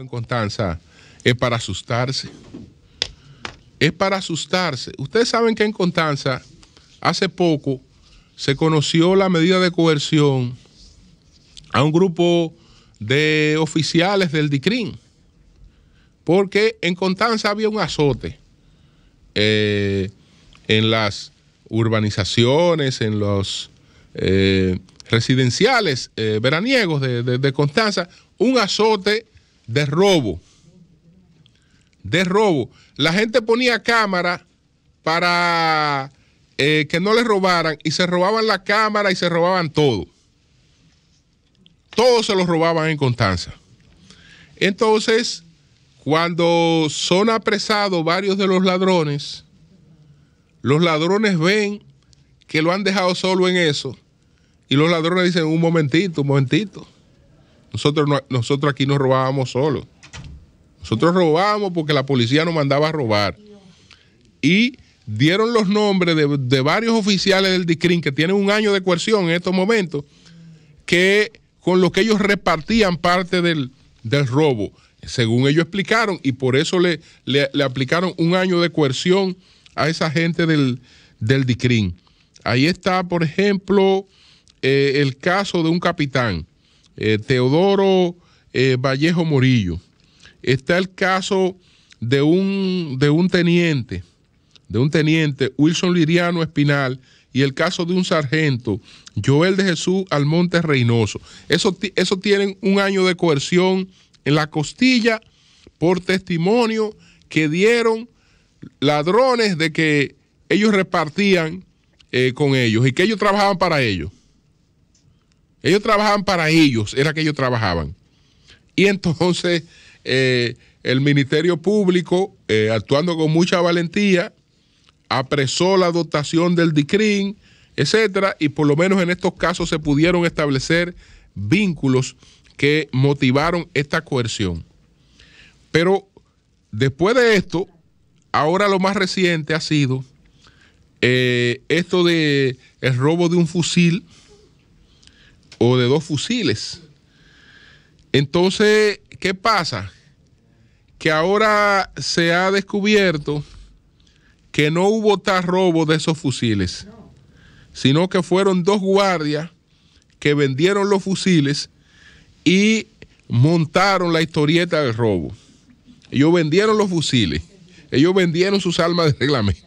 en Constanza es para asustarse. Es para asustarse. Ustedes saben que en Constanza hace poco se conoció la medida de coerción a un grupo de oficiales del DICRIN, porque en Constanza había un azote eh, en las urbanizaciones, en los eh, residenciales eh, veraniegos de, de Constanza, un azote de robo. De robo. La gente ponía cámara para eh, que no les robaran y se robaban la cámara y se robaban todo. Todo se lo robaban en Constanza. Entonces, cuando son apresados varios de los ladrones, los ladrones ven que lo han dejado solo en eso. Y los ladrones dicen, un momentito, un momentito nosotros, aquí no robábamos solos. Nosotros robábamos porque la policía nos mandaba a robar. Y dieron los nombres de, varios oficiales del DICRIN que tienen un año de coerción en estos momentos, que con los que ellos repartían parte del, robo, según ellos explicaron, y por eso le, aplicaron un año de coerción a esa gente del, DICRIN. Ahí está, por ejemplo, eh, el caso de un capitán eh, Teodoro eh, Vallejo Morillo. Está el caso de un, de un teniente, de un teniente, Wilson Liriano Espinal, y el caso de un sargento, Joel de Jesús Almonte Reynoso. Eso, eso tienen un año de coerción en la costilla por testimonio que dieron ladrones de que ellos repartían eh, con ellos y que ellos trabajaban para ellos. Ellos trabajaban para ellos, era que ellos trabajaban. Y entonces eh, el Ministerio Público, eh, actuando con mucha valentía, apresó la dotación del DICRIN, etcétera, y por lo menos en estos casos se pudieron establecer vínculos que motivaron esta coerción. Pero después de esto, ahora lo más reciente ha sido eh, esto de el robo de un fusil o de dos fusiles. Entonces, ¿qué pasa? Que ahora se ha descubierto que no hubo tal robo de esos fusiles, sino que fueron dos guardias que vendieron los fusiles y montaron la historieta del robo. Ellos vendieron los fusiles, ellos vendieron sus armas de reglamento.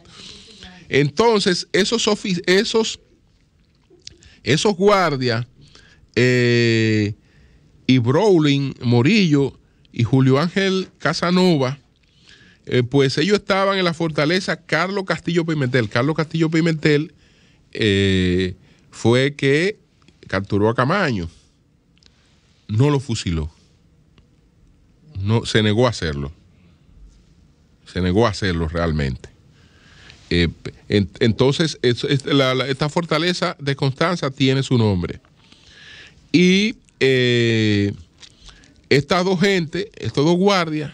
Entonces, esos, esos, esos guardias eh, y Brolin Morillo y Julio Ángel Casanova, eh, pues ellos estaban en la fortaleza Carlos Castillo Pimentel. Carlos Castillo Pimentel eh, fue que capturó a Camaño, no lo fusiló, no, se negó a hacerlo, se negó a hacerlo realmente. entonces, esta fortaleza de Constanza tiene su nombre. Y eh, estas dos gentes, estos dos guardias,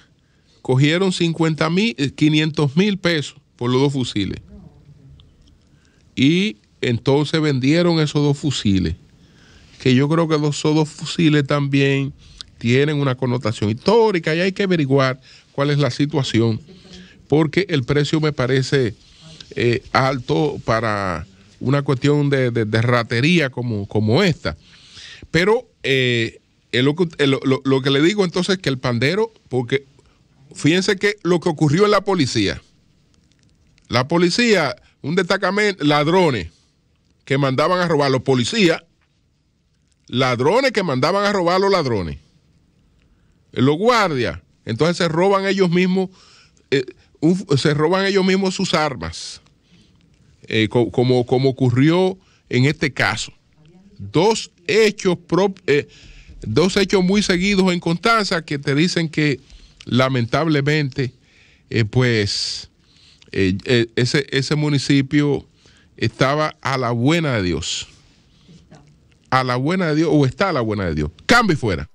cogieron 50 mil, 500 eh, mil pesos por los dos fusiles. Y entonces vendieron esos dos fusiles, que yo creo que esos dos fusiles también tienen una connotación histórica y hay que averiguar cuál es la situación, porque el precio me parece eh, alto para una cuestión de, de, ratería como, como esta. Pero eh, lo, que, le digo entonces es que el pandero, porque fíjense que lo que ocurrió en la policía, la policía, un destacamento, ladrones que mandaban a robar a los policías, ladrones que mandaban a robar los ladrones, los guardias, entonces se roban ellos mismos, eh, se roban ellos mismos sus armas, eh, como, como ocurrió en este caso dos hechos, eh, dos hechos muy seguidos en Constanza que te dicen que lamentablemente, eh, pues, eh, ese, ese municipio estaba a la buena de Dios. A la buena de Dios, o está a la buena de Dios. Cambio fuera.